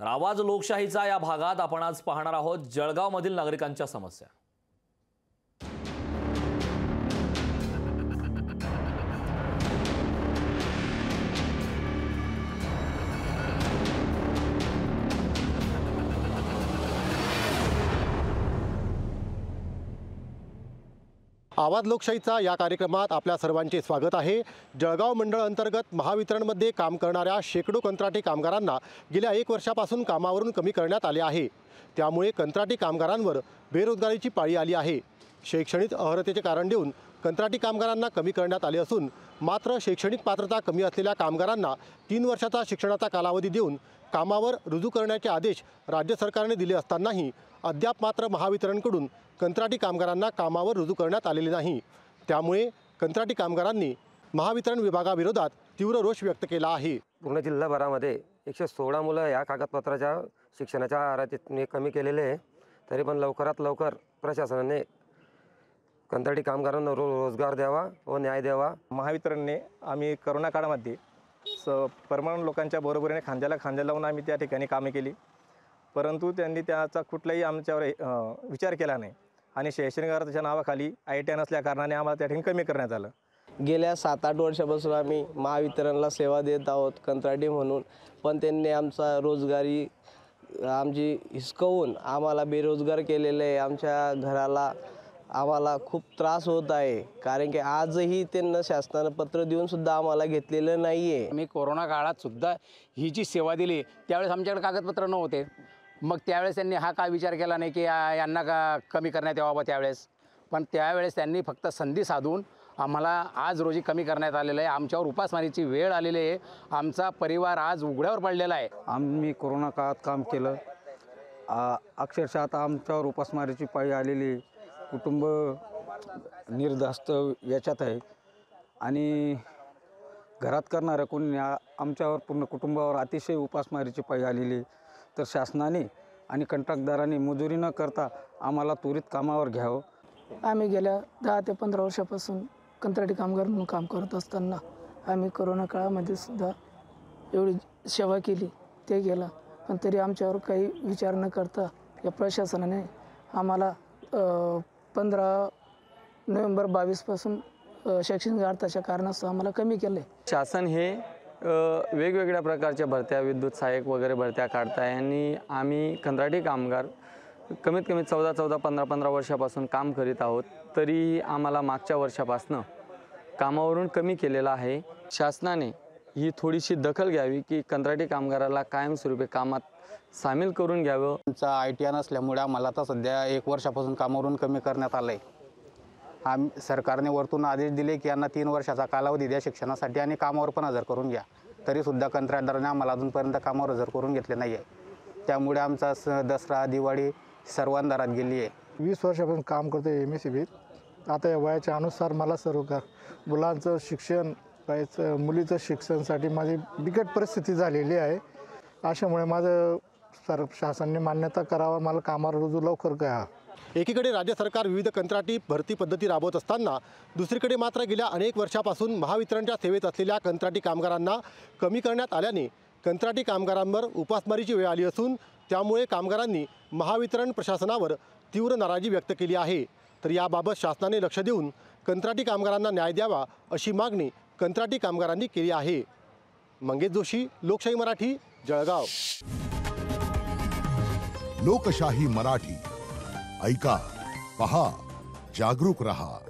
तर आवाज लोकशाहीचा या भागात आपण आज पाहणार आहोत जळगावमधील नागरिकांच्या समस्या आवाज लोकशाहीचा या कार्यक्रमात आपल्या सर्वांचे स्वागत आहे जळगाव मंडळ अंतर्गत महावितरणमध्ये काम करणाऱ्या शेकडो कंत्राटी कामगारांना गेल्या एक वर्षापासून कामावरून कमी करण्यात आले आहे त्यामुळे कंत्राटी कामगारांवर बेरोजगारीची पाळी आली आहे शैक्षणिक अहरतेचे कारण देऊन कंत्राटी कामगारांना कमी करण्यात आले असून मात्र शैक्षणिक पात्रता कमी असलेल्या कामगारांना तीन वर्षाचा शिक्षणाचा कालावधी देऊन कामावर रुजू करण्याचे आदेश राज्य सरकारने दिले असतानाही अद्याप मात्र महावितरणकडून कंत्राटी कामगारांना कामावर रुजू करण्यात आलेले नाही त्यामुळे कंत्राटी कामगारांनी महावितरण विभागाविरोधात तीव्र रोष व्यक्त केला आहे पूर्ण जिल्हाभरामध्ये एकशे सोळा मुलं या कागदपत्राच्या शिक्षणाच्या आरातीने कमी केलेले आहे तरी पण लवकरात लवकर प्रशासनाने कंत्राटी कामगारांना रो रोजगार द्यावा व न्याय द्यावा महावितरणने आम्ही करोना काळामध्ये स परमानंट लोकांच्या बरोबरीने खांद्याला खांद्या लावून आम्ही त्या ठिकाणी कामे केली परंतु त्यांनी त्याचा कुठलाही आमच्यावर विचार केला नाही आणि शैक्षणिक त्याच्या नावाखाली आय टी आय नसल्याकारणाने आम्हाला त्या ठिकाणी कमी करण्यात आलं गेल्या सात आठ वर्षापासून आम्ही महावितरणला सेवा देत आहोत कंत्राटी म्हणून पण त्यांनी आमचा रोजगारी आमची हिसकवून आम्हाला बेरोजगार केलेलं आहे आमच्या घराला आम्हाला खूप त्रास होत आहे कारण की आजही त्यांना शासनानं पत्र देऊन सुद्धा आम्हाला घेतलेलं नाही आहे मी कोरोना काळात सुद्धा ही जी सेवा दिली त्यावेळेस आमच्याकडे कागदपत्र नव्हते मग त्यावेळेस त्यांनी हा का विचार केला नाही की यांना का कमी करण्यात यावा बा त्यावेळेस पण त्यावेळेस त्यांनी फक्त संधी साधून आम्हाला आज रोजी कमी करण्यात आलेलं आहे आमच्यावर उपासमारीची वेळ आलेली आहे आमचा परिवार आज उघड्यावर पडलेला आहे आम्ही कोरोना काळात काम केलं अक्षरशः आता आमच्यावर उपासमारीची पाळी आलेली आहे कुटुंब निर्धास्त याच्यात आहे आणि घरात करणाऱ्या कोणी आमच्यावर पूर्ण कुटुंबावर अतिशय उपासमारीची पायी आलेली तर शासनाने आणि कंत्राटदाराने मजुरी न करता आम्हाला त्वरित कामावर घ्यावं आम्ही गेल्या दहा ते पंधरा वर्षापासून कंत्राटी कामगार म्हणून काम करत असताना आम्ही करोना काळामध्ये सुद्धा एवढी सेवा केली ते गेला पण तरी आमच्यावर काही विचार न करता या प्रशासनाने आम्हाला पंधरा नोव्हेंबर बावीसपासून शैक्षणिक अर्थाच्या कारणास्तव आम्हाला कमी केले शासन हे वेगवेगळ्या प्रकारच्या भरत्या विद्युत सहाय्यक वगैरे भरत्या काढताय आणि आम्ही कंत्राटी कामगार कमीत कमी चौदा चौदा पंधरा पंधरा वर्षापासून काम करीत आहोत तरी आम्हाला मागच्या वर्षापासनं कामावरून कमी केलेलं आहे शासनाने ही थोडीशी दखल घ्यावी की कंत्राटी कामगाराला कायमस्वरूपी कामात सामील करून घ्यावं आमचा आय टी आय नसल्यामुळे आम्हाला आता सध्या एक वर्षापासून कामावरून कमी करण्यात आलं आहे आम सरकारने वरतून आदेश दिले की यांना तीन वर्षाचा कालावधी द्या शिक्षणासाठी आणि कामावर पण हजर करून घ्या तरीसुद्धा कंत्राटदाराने आम्हाला अजूनपर्यंत कामावर हजर करून घेतले नाही आहे त्यामुळे आमचा स दसरा दिवाळी सर्वांदारात गेली आहे वीस वर्षापासून काम करतो एम एस आता या वयाच्या अनुसार मला सर्व मुलांचं शिक्षण काहीच मुलीचं शिक्षणासाठी माझी बिकट परिस्थिती झालेली आहे अशामुळे माझं सर शासनाने मान्यता करावा मला कामावर रुजू लवकर घ्या एकीकडे राज्य सरकार विविध कंत्राटी भरती पद्धती राबवत असताना दुसरीकडे मात्र गेल्या अनेक वर्षापासून महावितरणच्या सेवेत असलेल्या कंत्राटी कामगारांना कमी करण्यात आल्याने कंत्राटी कामगारांवर उपासमारीची वेळ आली असून त्यामुळे कामगारांनी महावितरण प्रशासनावर तीव्र नाराजी व्यक्त केली आहे तर याबाबत शासनाने लक्ष देऊन कंत्राटी कामगारांना न्याय द्यावा अशी मागणी कंत्राटी कामगारांनी केली आहे मंगेश जोशी लोकशाही मराठी जळगाव लोकशाही मराठी ऐका पहा जागरूक रहा